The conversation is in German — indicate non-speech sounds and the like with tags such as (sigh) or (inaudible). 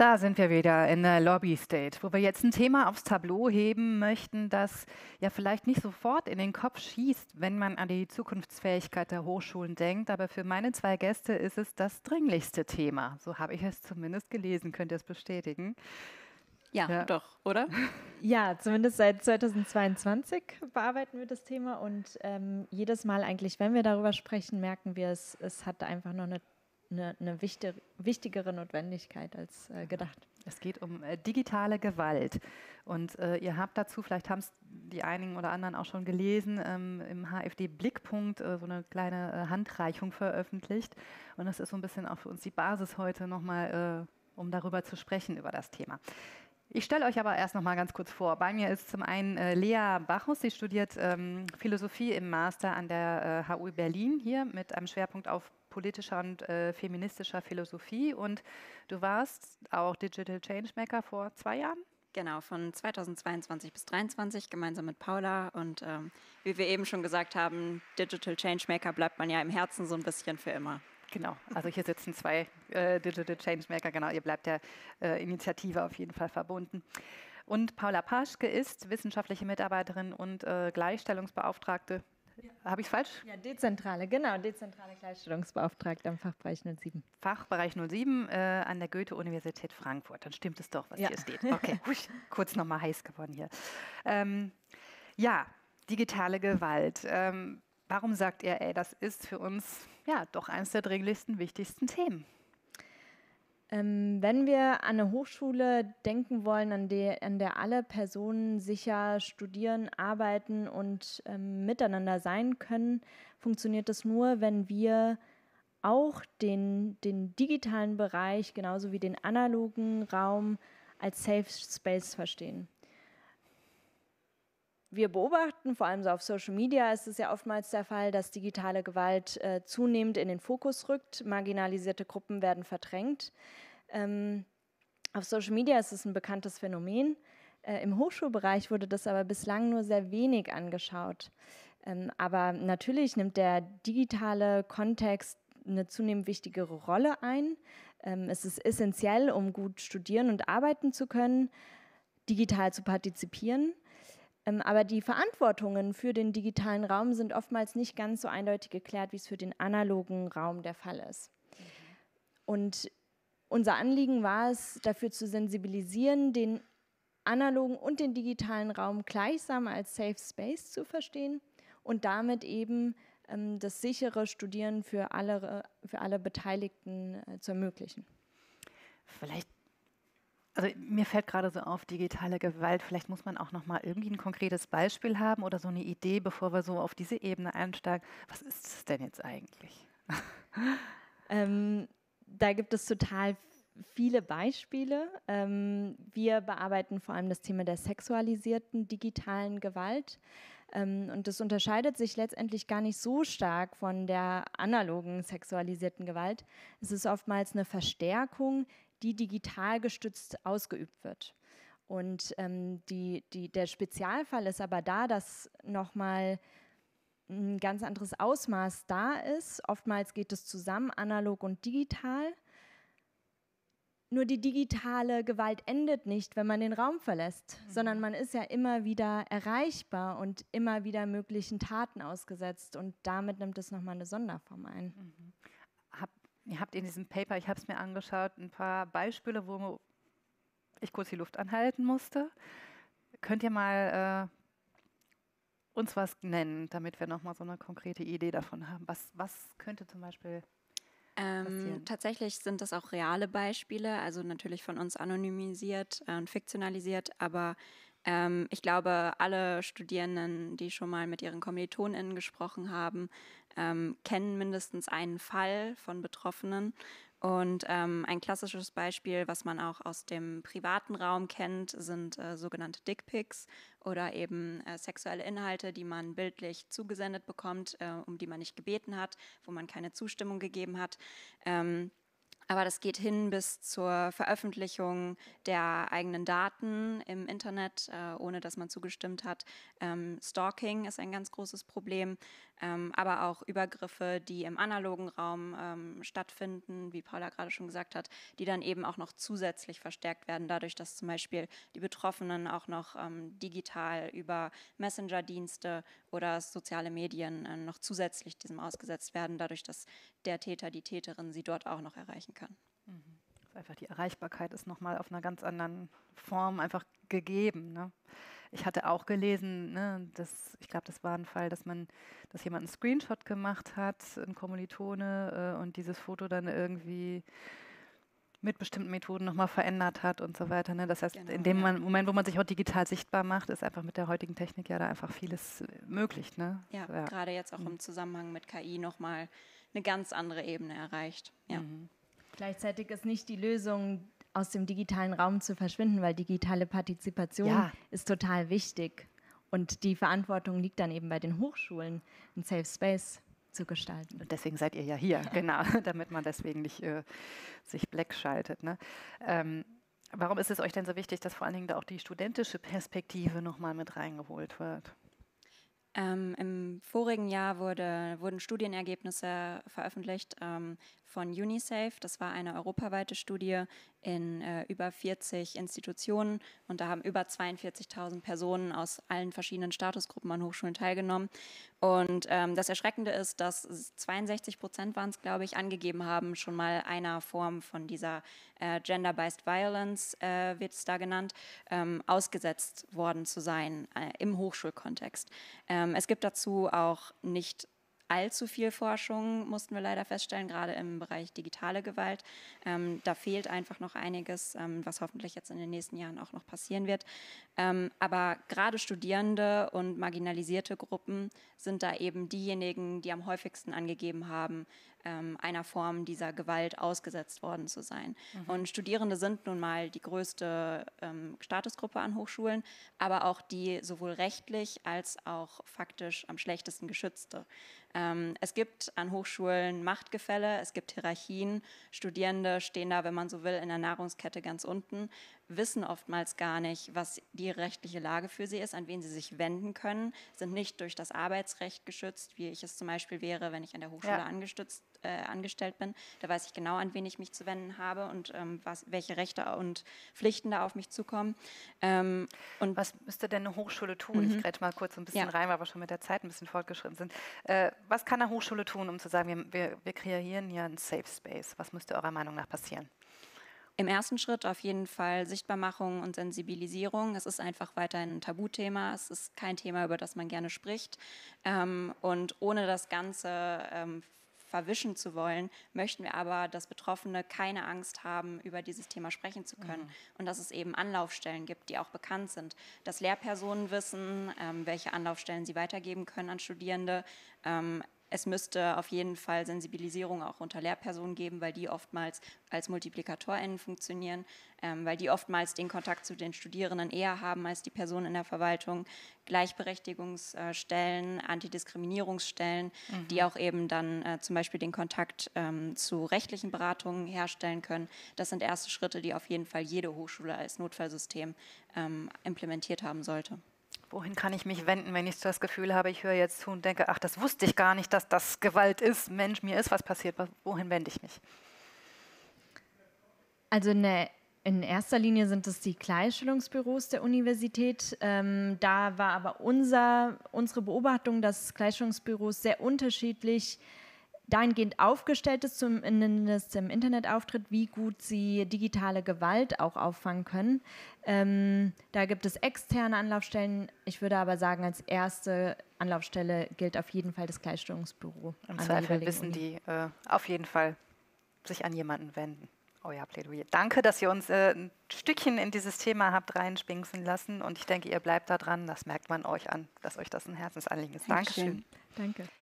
Da sind wir wieder in der Lobby State, wo wir jetzt ein Thema aufs Tableau heben möchten, das ja vielleicht nicht sofort in den Kopf schießt, wenn man an die Zukunftsfähigkeit der Hochschulen denkt. Aber für meine zwei Gäste ist es das dringlichste Thema. So habe ich es zumindest gelesen. Könnt ihr es bestätigen? Ja, ja, doch, oder? (laughs) Ja, zumindest seit 2022 bearbeiten wir das Thema und ähm, jedes Mal eigentlich, wenn wir darüber sprechen, merken wir es, es hat einfach noch eine eine, eine wichtig, wichtigere Notwendigkeit als äh, gedacht. Es geht um äh, digitale Gewalt. Und äh, ihr habt dazu, vielleicht haben es die einigen oder anderen auch schon gelesen, ähm, im HFD Blickpunkt äh, so eine kleine äh, Handreichung veröffentlicht. Und das ist so ein bisschen auch für uns die Basis heute nochmal, äh, um darüber zu sprechen, über das Thema. Ich stelle euch aber erst noch mal ganz kurz vor. Bei mir ist zum einen äh, Lea Bachus, sie studiert ähm, Philosophie im Master an der äh, HU Berlin hier mit einem Schwerpunkt auf politischer und äh, feministischer Philosophie. Und du warst auch Digital Changemaker vor zwei Jahren? Genau, von 2022 bis 2023 gemeinsam mit Paula. Und ähm, wie wir eben schon gesagt haben, Digital Changemaker bleibt man ja im Herzen so ein bisschen für immer. Genau, also hier sitzen zwei äh, Digital Changemaker, genau, ihr bleibt der äh, Initiative auf jeden Fall verbunden. Und Paula Paschke ist wissenschaftliche Mitarbeiterin und äh, Gleichstellungsbeauftragte habe ich falsch? Ja, dezentrale, genau, dezentrale Gleichstellungsbeauftragte am Fachbereich 07. Fachbereich 07 äh, an der Goethe-Universität Frankfurt. Dann stimmt es doch, was ja. hier steht. Okay, (laughs) kurz nochmal heiß geworden hier. Ähm, ja, digitale Gewalt. Ähm, warum sagt ihr, ey, das ist für uns ja doch eines der dringlichsten, wichtigsten Themen? Ähm, wenn wir an eine Hochschule denken wollen, an, die, an der alle Personen sicher studieren, arbeiten und ähm, miteinander sein können, funktioniert das nur, wenn wir auch den, den digitalen Bereich genauso wie den analogen Raum als Safe Space verstehen wir beobachten, vor allem so auf Social Media ist es ja oftmals der Fall, dass digitale Gewalt äh, zunehmend in den Fokus rückt, marginalisierte Gruppen werden verdrängt. Ähm, auf Social Media ist es ein bekanntes Phänomen. Äh, Im Hochschulbereich wurde das aber bislang nur sehr wenig angeschaut. Ähm, aber natürlich nimmt der digitale Kontext eine zunehmend wichtigere Rolle ein. Ähm, es ist essentiell, um gut studieren und arbeiten zu können, digital zu partizipieren. Ähm, aber die Verantwortungen für den digitalen Raum sind oftmals nicht ganz so eindeutig geklärt, wie es für den analogen Raum der Fall ist. Und unser Anliegen war es, dafür zu sensibilisieren, den analogen und den digitalen Raum gleichsam als Safe Space zu verstehen und damit eben ähm, das sichere Studieren für alle, für alle Beteiligten äh, zu ermöglichen. Vielleicht also mir fällt gerade so auf digitale Gewalt. Vielleicht muss man auch noch mal irgendwie ein konkretes Beispiel haben oder so eine Idee, bevor wir so auf diese Ebene einsteigen. Was ist es denn jetzt eigentlich? (laughs) Ähm, da gibt es total viele Beispiele. Ähm, wir bearbeiten vor allem das Thema der sexualisierten digitalen Gewalt. Ähm, und das unterscheidet sich letztendlich gar nicht so stark von der analogen sexualisierten Gewalt. Es ist oftmals eine Verstärkung die digital gestützt ausgeübt wird. Und ähm, die, die, der Spezialfall ist aber da, dass nochmal ein ganz anderes Ausmaß da ist. Oftmals geht es zusammen, analog und digital. Nur die digitale Gewalt endet nicht, wenn man den Raum verlässt, mhm. sondern man ist ja immer wieder erreichbar und immer wieder möglichen Taten ausgesetzt. Und damit nimmt es nochmal eine Sonderform ein. Mhm. Ihr habt in diesem Paper, ich habe es mir angeschaut, ein paar Beispiele, wo ich kurz die Luft anhalten musste. Könnt ihr mal äh, uns was nennen, damit wir nochmal so eine konkrete Idee davon haben? Was, was könnte zum Beispiel ähm, tatsächlich sind das auch reale Beispiele, also natürlich von uns anonymisiert äh, und fiktionalisiert, aber ähm, ich glaube, alle Studierenden, die schon mal mit ihren KommilitonInnen gesprochen haben, ähm, kennen mindestens einen Fall von Betroffenen. Und ähm, ein klassisches Beispiel, was man auch aus dem privaten Raum kennt, sind äh, sogenannte Dickpics oder eben äh, sexuelle Inhalte, die man bildlich zugesendet bekommt, äh, um die man nicht gebeten hat, wo man keine Zustimmung gegeben hat. Ähm, aber das geht hin bis zur Veröffentlichung der eigenen Daten im Internet, äh, ohne dass man zugestimmt hat. Ähm, Stalking ist ein ganz großes Problem, ähm, aber auch Übergriffe, die im analogen Raum ähm, stattfinden, wie Paula gerade schon gesagt hat, die dann eben auch noch zusätzlich verstärkt werden, dadurch, dass zum Beispiel die Betroffenen auch noch ähm, digital über Messenger-Dienste oder soziale Medien äh, noch zusätzlich diesem ausgesetzt werden, dadurch, dass der Täter, die Täterin sie dort auch noch erreichen kann kann. Mhm. Also einfach die Erreichbarkeit ist nochmal auf einer ganz anderen Form einfach gegeben. Ne? Ich hatte auch gelesen, ne, dass, ich glaube, das war ein Fall, dass man, dass jemand einen Screenshot gemacht hat, ein Kommilitone, äh, und dieses Foto dann irgendwie mit bestimmten Methoden nochmal verändert hat und so weiter. Ne? Das heißt, genau, in dem ja. Moment, wo man sich auch digital sichtbar macht, ist einfach mit der heutigen Technik ja da einfach vieles äh, möglich. Ne? Ja, ja. gerade jetzt auch mhm. im Zusammenhang mit KI nochmal eine ganz andere Ebene erreicht. Ja. Mhm. Gleichzeitig ist nicht die Lösung, aus dem digitalen Raum zu verschwinden, weil digitale Partizipation ja. ist total wichtig. Und die Verantwortung liegt dann eben bei den Hochschulen, einen Safe Space zu gestalten. Und deswegen seid ihr ja hier, genau, (laughs) damit man deswegen nicht äh, sich black schaltet. Ne? Ähm, warum ist es euch denn so wichtig, dass vor allen Dingen da auch die studentische Perspektive nochmal mit reingeholt wird? Ähm, Im vorigen Jahr wurde, wurden Studienergebnisse veröffentlicht ähm, von UNICEF. Das war eine europaweite Studie in äh, über 40 Institutionen und da haben über 42.000 Personen aus allen verschiedenen Statusgruppen an Hochschulen teilgenommen. Und ähm, das Erschreckende ist, dass 62 Prozent waren es, glaube ich, angegeben haben, schon mal einer Form von dieser äh, Gender-Based Violence, äh, wird es da genannt, ähm, ausgesetzt worden zu sein äh, im Hochschulkontext. Ähm, es gibt dazu auch nicht allzu viel Forschung, mussten wir leider feststellen, gerade im Bereich digitale Gewalt. Ähm, da fehlt einfach noch einiges, ähm, was hoffentlich jetzt in den nächsten Jahren auch noch passieren wird. Ähm, aber gerade Studierende und marginalisierte Gruppen sind da eben diejenigen, die am häufigsten angegeben haben, ähm, einer Form dieser Gewalt ausgesetzt worden zu sein. Mhm. Und Studierende sind nun mal die größte ähm, Statusgruppe an Hochschulen, aber auch die sowohl rechtlich als auch faktisch am schlechtesten geschützte. Ähm, es gibt an Hochschulen Machtgefälle, es gibt Hierarchien. Studierende stehen da, wenn man so will, in der Nahrungskette ganz unten wissen oftmals gar nicht, was die rechtliche Lage für sie ist, an wen sie sich wenden können, sind nicht durch das Arbeitsrecht geschützt, wie ich es zum Beispiel wäre, wenn ich an der Hochschule ja. angestützt, äh, angestellt bin. Da weiß ich genau, an wen ich mich zu wenden habe und ähm, was, welche Rechte und Pflichten da auf mich zukommen. Ähm, und was müsste denn eine Hochschule tun? Mhm. Ich grätsche mal kurz ein bisschen ja. rein, weil wir schon mit der Zeit ein bisschen fortgeschritten sind. Äh, was kann eine Hochschule tun, um zu sagen, wir, wir, wir kreieren hier einen Safe Space? Was müsste eurer Meinung nach passieren? Im ersten Schritt auf jeden Fall Sichtbarmachung und Sensibilisierung. Es ist einfach weiterhin ein Tabuthema. Es ist kein Thema, über das man gerne spricht. Ähm, und ohne das Ganze ähm, verwischen zu wollen, möchten wir aber, dass Betroffene keine Angst haben, über dieses Thema sprechen zu können mhm. und dass es eben Anlaufstellen gibt, die auch bekannt sind, dass Lehrpersonen wissen, ähm, welche Anlaufstellen sie weitergeben können an Studierende, ähm, es müsste auf jeden Fall Sensibilisierung auch unter Lehrpersonen geben, weil die oftmals als MultiplikatorInnen funktionieren, ähm, weil die oftmals den Kontakt zu den Studierenden eher haben als die Personen in der Verwaltung. Gleichberechtigungsstellen, Antidiskriminierungsstellen, mhm. die auch eben dann äh, zum Beispiel den Kontakt ähm, zu rechtlichen Beratungen herstellen können. Das sind erste Schritte, die auf jeden Fall jede Hochschule als Notfallsystem ähm, implementiert haben sollte wohin kann ich mich wenden, wenn ich das Gefühl habe, ich höre jetzt zu und denke, ach, das wusste ich gar nicht, dass das Gewalt ist. Mensch, mir ist was passiert. Wohin wende ich mich? Also ne, in erster Linie sind es die Gleichstellungsbüros der Universität. Ähm, da war aber unser, unsere Beobachtung, dass Gleichstellungsbüros sehr unterschiedlich sind dahingehend aufgestellt ist, zumindest im Internetauftritt, wie gut sie digitale Gewalt auch auffangen können. Ähm, da gibt es externe Anlaufstellen. Ich würde aber sagen, als erste Anlaufstelle gilt auf jeden Fall das Gleichstellungsbüro. Im Zweifel wissen die äh, auf jeden Fall sich an jemanden wenden. Euer oh Plädoyer. Danke, dass ihr uns äh, ein Stückchen in dieses Thema habt reinspinksen lassen. Und ich denke, ihr bleibt da dran. Das merkt man euch an, dass euch das ein Herzensanliegen ist. Dankeschön. Dankeschön. Danke.